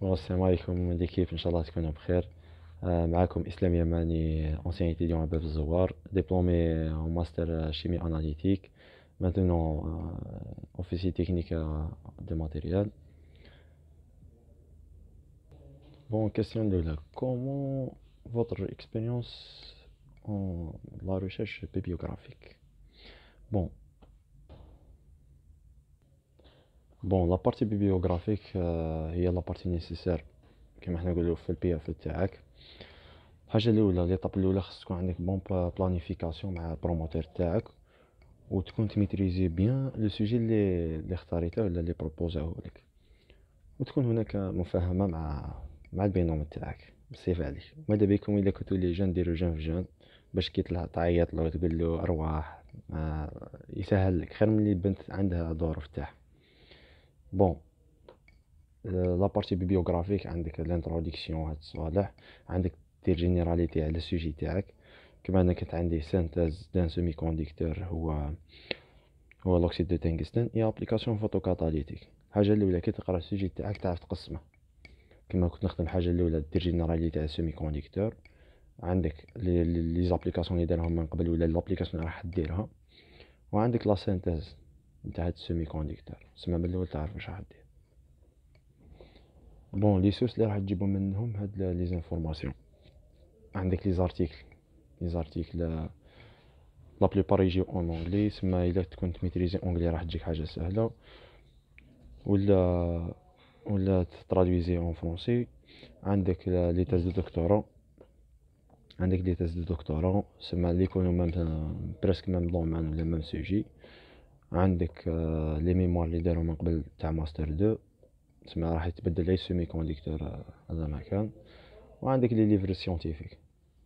Bonjour عليكم ليكيب ان شاء الله تكونوا بخير معكم Islam Yamani, ancien étudiant à Bab Zouar diplômé en master chimie analytique maintenant euh, officier technique euh, de matériel bon question de la comment votre expérience en la recherche bibliographique bon بون لابارتي بيبيوغرافيك هي لابارتي نيسيسير كيما حنا نقولو في البي اف تاعك الحاجه الاولى ليطاب الاولى خص تكون عندك بون بلانيفيكاسيون مع البروموتور تاعك وتكون تميتريزي بيان لو سوجي لي لي اختاريته ولا لي بروبوزاه لك وتكون هناك مفاهمه مع مع البينوم تاعك بصيف عليك ماذا بيكم الا كنتو لي جون ديرو جون في جون باش كي تعيط له تقول له ارواح يسهل لك خير من اللي بنت عندها ظروف تاعها بون لا بارتي بيبيوغرافيك عندك لانتروديكسيون هاد الصوالح عندك دير جينيراليتي على السوجي تاعك كما انا كنت عندي سينتاز دان سيمي كونديكتور هو هو لوكسيد دو تنجستن اي ابليكاسيون فوتو كاتاليتيك حاجه الاولى كي تقرا السوجي تاعك تعرف تقسمه كما كنت نخدم حاجه الاولى دير جينيراليتي على السيمي كونديكتور عندك لي زابليكاسيون اللي دارهم من قبل ولا لابليكاسيون راح ديرها وعندك لا سينتاز نتاع السيمي كونديكتور سما من الاول تعرف واش راح دير بون لي سوس لي راح تجيبو منهم هاد لي زانفورماسيون عندك لي زارتيكل لي زارتيكل آه، لا بليبار يجيو اون اونغلي سما الا كنت ميتريزي اونغلي راح تجيك حاجه سهله ولا ولا تترادويزي اون فرونسي عندك لي تيز دو دكتورا عندك لي تيز دو دكتورا سما لي يكونو ميم برسك ميم دومان ولا ميم سوجي عندك لي ميموار لي دارو من قبل تاع ماستر دو تسمى راح يتبدل اي سومي كونديكتور هذا ما كان وعندك لي ليفر سيونتيفيك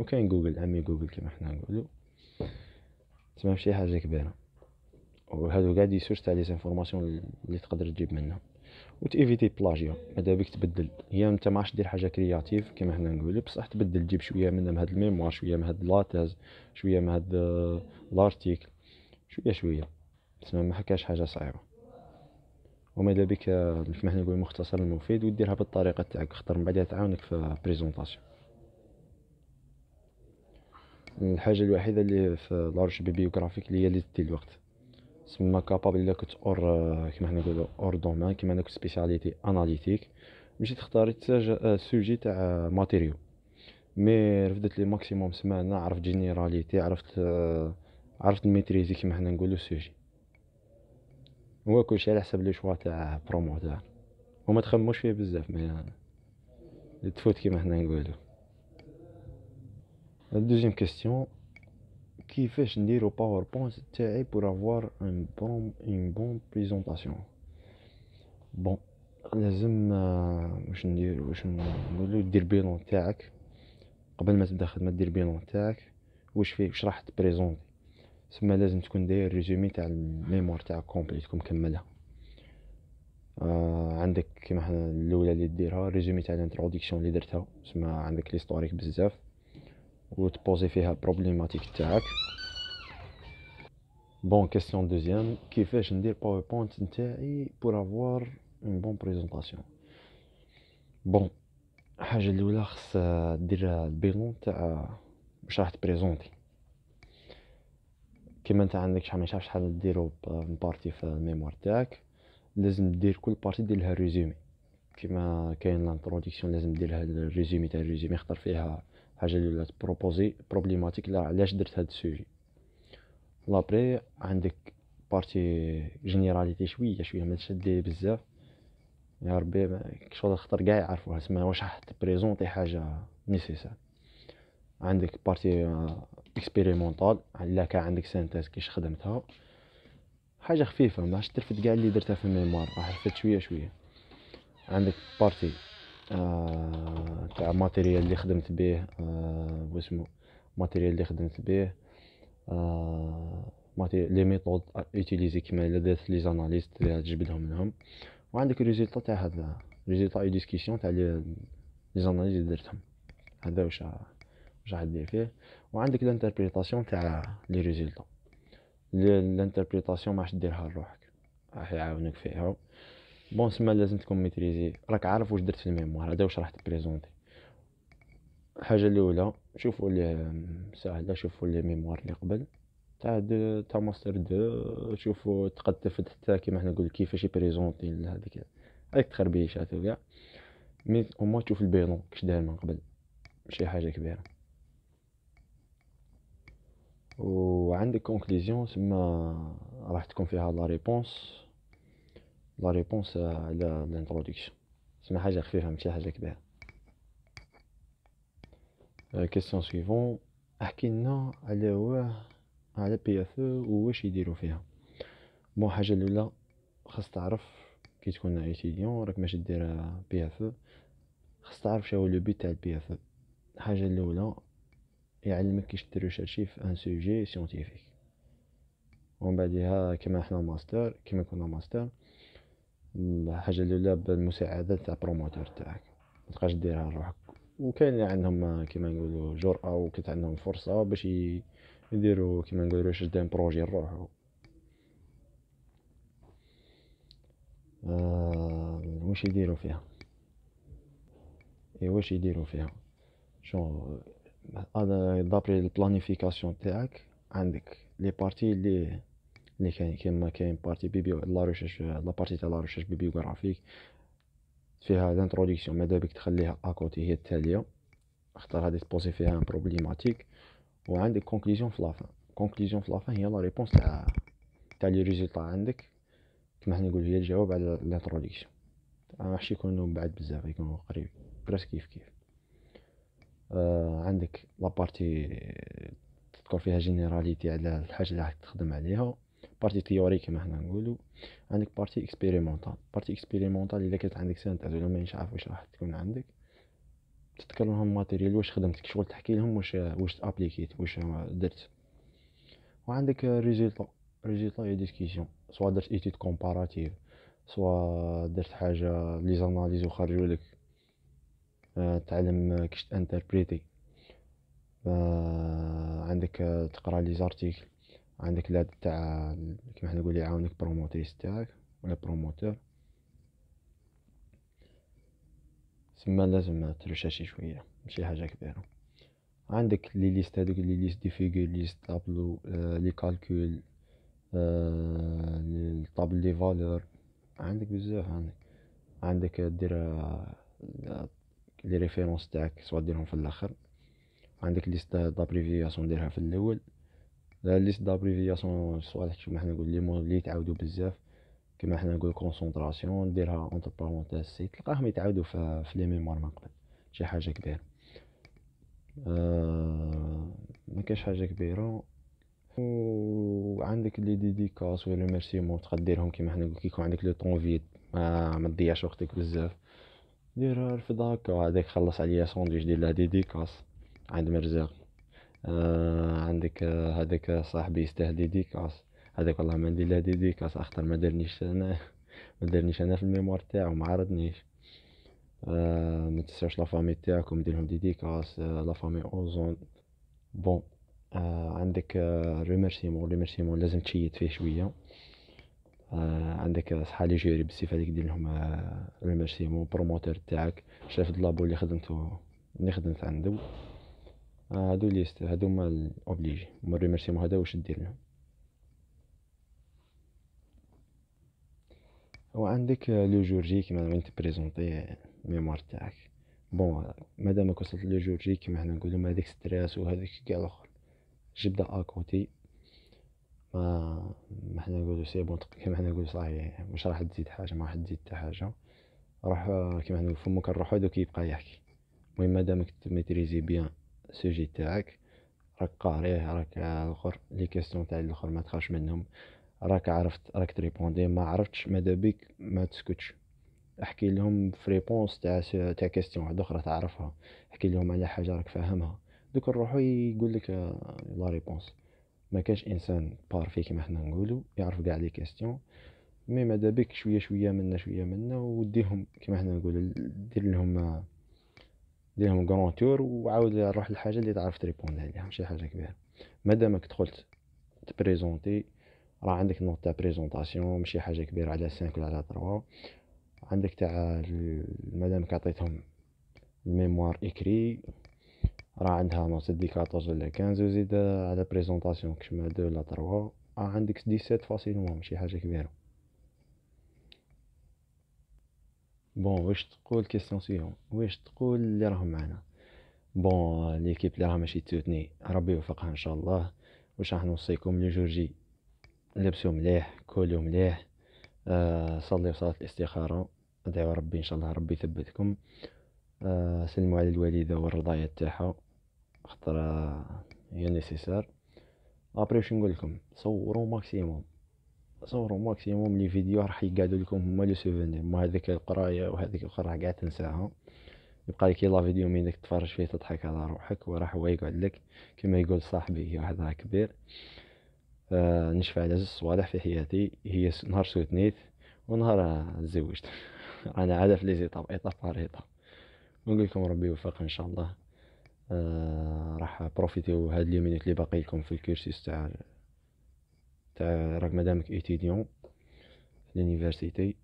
وكاين جوجل عمي جوجل كيما حنا نقولو تسمى ماشي حاجه كبيره وهادو قاع دي سورس تاع لي زانفورماسيون لي تقدر تجيب و وتيفيتي بلاجيا ماذا بك تبدل هي انت ما دير حاجه كرياتيف كيما حنا نقولو بصح تبدل تجيب شويه من هاد الميموار شويه من هاد لاتاز شويه من هاد لارتيكل آه، شويه شويه تسمى ما حكاش حاجه صعيبه وماذا بك كيف ما حنا نقول المختصر المفيد وديرها بالطريقه تاعك خاطر من بعدها تعاونك في بريزونطاسيون الحاجه الوحيده اللي في لارج بيبيوغرافيك اللي هي اللي تدي الوقت تسمى كابابل الا كنت اور كيما حنا نقولو اور دومين كيما كنت سبيسياليتي اناليتيك مشي تختاري سوجي تاع ماتيريو مي رفدت لي ماكسيموم سمعنا عرفت جينيراليتي عرفت عرفت نميتريزي كيما حنا نقولو السوجي هو كلشي على حسب لي شوا تاع برومو تاعه وما تخموش فيه بزاف ما تفوت كيما حنا نقولو الدوزيام كيستيون كيفاش نديرو باوربوينت تاعي بور افوار ان بون اون بون بريزونطاسيون بون لازم آه، واش ندير واش نقولو دير بيلون تاعك قبل ما تبدا خدمه دير بيلون تاعك واش فيه واش راح تبريزونتي تسمى لازم تكون داير ريزومي تاع الميموار تاعك كومبلي تكون مكملها آه عندك كيما حنا الاولى اللي ديرها ريزومي تاع الانتروديكسيون اللي درتها تسمى عندك ليستوريك بزاف وتبوزي فيها بروبليماتيك تاعك بون كيسيون دوزيام كيفاش ندير باوربوينت نتاعي بور افوار اون بون بريزونطاسيون بون الحاجه الاولى خص دير البيلون تاع واش راح تبريزونتي كيما نتا عندك شحال ما شحال ديرو بارتي في الميموار تاعك لازم دير كل بارتي ديرلها ريزومي كيما كاين لانتروديكسيون لازم ديرلها الريزومي تاع الريزومي خطر فيها حاجه اللي ولات بروبوزي بروبليماتيك لا علاش درت هاد السوجي لابري عندك بارتي جينيراليتي شويه شويه ما تشدي بزاف يا ربي شغل خطر كاع يعرفوها سما واش راح تبريزونتي حاجه نيسيسار عندك بارتي اكسبيريمونطال euh, الا كان عندك سانتاز كيش خدمتها حاجه خفيفه ما ترفد كاع اللي درتها في الميموار راح ترفد شويه شويه عندك بارتي آه euh, تاع ماتيريال اللي خدمت به آه واسمو ماتيريال اللي خدمت به آه لي ميثود يوتيليزي كيما الا درت لي زاناليست اللي تجبدهم منهم وعندك الريزلتا تاع هذا ريزلتا اي ديسكسيون تاع لي زاناليز اللي درتهم هذا واش راح دير فيه وعندك الانتربريتاسيون تاع لي ريزولتا الانتربريتاسيون ماش ديرها لروحك راح يعاونك فيها بون سما لازم تكون ميتريزي راك عارف واش درت في الميموار هذا واش راح تبريزونتي الحاجه الاولى شوفوا لي ساهله شوفوا لي ميموار اللي قبل تاع تاع ماستر دو شوفوا تقد تفد حتى كيما حنا نقول كيفاش يبريزونتي هذيك هذيك تخربيشات وكاع مي او تشوف البيلون كش داير من قبل شي حاجه كبيره عندك كونكليزيون سما راح تكون فيها لا ريبونس لا ريبونس على الانترودكسيون سما حاجه خفيفه ماشي حاجه كبيره كيسيون سويفون احكي لنا على واه على بي اف او واش يديروا فيها بون حاجه الاولى خاص تعرف كي تكون ايتيديون راك ماشي دير بي اف او خاص تعرف شنو لو بي تاع البي اف الحاجه الاولى يعلمك كيفاش تريشيرشي في ان سوجي سيونتيفيك ومن بعدها كيما حنا ماستر كيما كنا ماستر الحاجه الاولى بالمساعده تاع بروموتور تاعك تبقاش ديرها لروحك وكاين اللي عندهم كيما نقولوا جرأة وكانت عندهم فرصه باش يديروا كيما نقولوا شي دان بروجي لروحو آه واش يديروا فيها اي واش يديروا فيها شنو دابري البلانيفيكاسيون تاعك عندك لي بارتي لي لي كاين كيما كاين بارتي بيبيو لا ريشيرش لا بارتي تاع لا ريشيرش بيبيوغرافيك فيها لانتروديكسيون ماذا بك تخليها اكوتي هي التاليه خاطر هذه تبوزي فيها ان بروبليماتيك وعندك كونكليزيون في لافان كونكليزيون في لافان هي لا ريبونس تاع تاع لي ريزولتا عندك كما حنا نقولو هي الجواب على لانتروديكسيون ما يكونو يكونوا بعد بزاف يكونوا قريب برسك كيف كيف آه، عندك لابارتي تذكر فيها جينيراليتي على الحاجه اللي راح تخدم عليها بارتي تيوري كما حنا نقولو عندك بارتي اكسبيريمونتال بارتي اكسبيريمونتال الا كانت عندك سانتاز ولا ما عارف واش راح تكون عندك تذكر لهم ماتيريال واش خدمت شغل تحكي لهم واش واش ابليكيت واش درت وعندك ريزيلطا ريزيلطا هي ديسكيسيون سواء درت ايتيد كومباراتيف سواء درت حاجه لي زاناليز وخرجوا لك تعلم كيفاش تانتربريتي عندك تقرا لي زارتيكل عندك لاد تاع كيما حنا نقولو يعاونك بروموتيس تاعك ولا بروموتور تسمى لازم ترشاشي شويه ماشي حاجه كبيره عندك لي ليست هذوك لي ليست دي فيغور ليست طابلو آه، لي كالكول آه طابل لي فالور عندك بزاف عندك عندك دير آه، لي ريفيرونس تاعك سوا ديرهم في الاخر عندك ليست دابريفياسيون ديرها في الاول ليست دابريفياسيون صوالح كيما حنا نقول لي مو لي يتعاودو بزاف كيما حنا نقول كونسونطراسيون ديرها اونتر بارونتيز سي تلقاهم يتعاودو في, في لي ميموار من قبل شي حاجه كبيره آه ما كاش حاجه كبيره وعندك لي ديديكاس ولي مو تقدرهم كيما حنا نقول كي يكون عندك لو طون فيد ما ما تضيعش وقتك بزاف ديرها لفدا هكا وهذاك خلص عليا سوندويتش ديال لا ديديكاس عند مرزاق آه عندك هذاك آه صاحبي يستاهل ديديكاس هذاك والله ما ندير لا ديديكاس اخطر ما درنيش انا ما درنيش انا في الميموار تاعو ما عرضنيش آه ما تنساوش لافامي تاعكم ديرلهم ديديكاس لافامي اوزون بون آه عندك آه ريميرسيمون ريميرسيمون لازم تشيد فيه شويه آه، عندك صحالي جيري بالصفه هذيك دير لهم الماشيمون بروموتور تاعك شاف اللابو اللي خدمتو اللي خدمت عنده آه، هادو لي هادو هما الاوبليجي هما الريمارسيمون هذا واش دير لهم وعندك لو جور جي كيما وين تبريزونتي ميموار تاعك بون مادام وصلت لو جور جي كيما حنا نقولو هذيك ستريس وهذيك كاع الاخر جبده اكوتي ما حنا نقولو سي بون كيما حنا نقولو صاحي مش راح تزيد حاجه ما راح تزيد حتى حاجه روح كيما حنا فمك الروح دوك يبقى يحكي المهم مادامك تميتريزي بيان السوجي تاعك راك قاريه راك الاخر لي كيسيون تاع الاخر ما تخافش منهم راك عرفت راك تريبوندي ما عرفتش ماذا بيك ما تسكتش احكي لهم في ريبونس تاع تاع كيستيون واحده اخرى تعرفها احكي لهم على حاجه راك فاهمها دوك نروحو يقول لك آه، لا ريبونس ما كاش انسان بارفي كما حنا نقولوا يعرف كاع لي كاستيون مي ما دابك شويه شويه منا شويه منا وديهم كما حنا نقولوا دير لهم دير لهم كرون تور وعاود روح للحاجه اللي تعرف تريبوند عليها ماشي حاجه كبيره مادامك دخلت تبريزونتي راه عندك نوت تاع بريزونطاسيون ماشي حاجه كبيره على 5 ولا على 3 عندك تاع مادامك عطيتهم الميموار اكري راه عندها نوت دي 14 ولا 15 وزيد على بريزونطاسيون كش مع دو ولا 3 راه عندك 17 فاسيلمون ماشي حاجه كبيره بون واش تقول كيسيون سيون واش تقول اللي راهم معانا بون ليكيب اللي راه ماشي توتني ربي يوفقها ان شاء الله واش راح نوصيكم لي جورجي لبسوا مليح كلوا مليح آه صليوا صلاه الاستخاره ادعوا ربي ان شاء الله ربي يثبتكم آه سلموا على الوالده والرضايه تاعها خطر هي نيسيسار ابري واش نقول لكم صوروا ماكسيموم صوروا ماكسيموم لي فيديو راح يقعدوا لكم هما لو سوفونير ما هذيك القرايه وهذيك الاخرى قاعد تنساها يبقى لك لا فيديو من داك تفرج فيه تضحك على روحك وراح هو يقعد لك كما يقول صاحبي واحد راه كبير آه نشفع على زوج صوالح في حياتي هي نهار سوتنيت ونهار تزوجت انا عاد في لي زيطاب ايطاب بار ايطاب ونقول لكم ربي يوفق ان شاء الله آه، راح بروفيتيو هاد لي مينوت لي باقي لكم في الكورسيس تاع تاع راك مادامك ايتيديون في لونيفرسيتي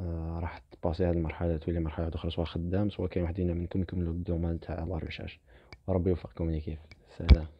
آه، راح تباسي هاد المرحله تولي مرحله اخرى سواء خدام سواء كاين واحد منكم يكملوا الدومان تاع لا ريشيرش ربي يوفقكم لي كيف سلام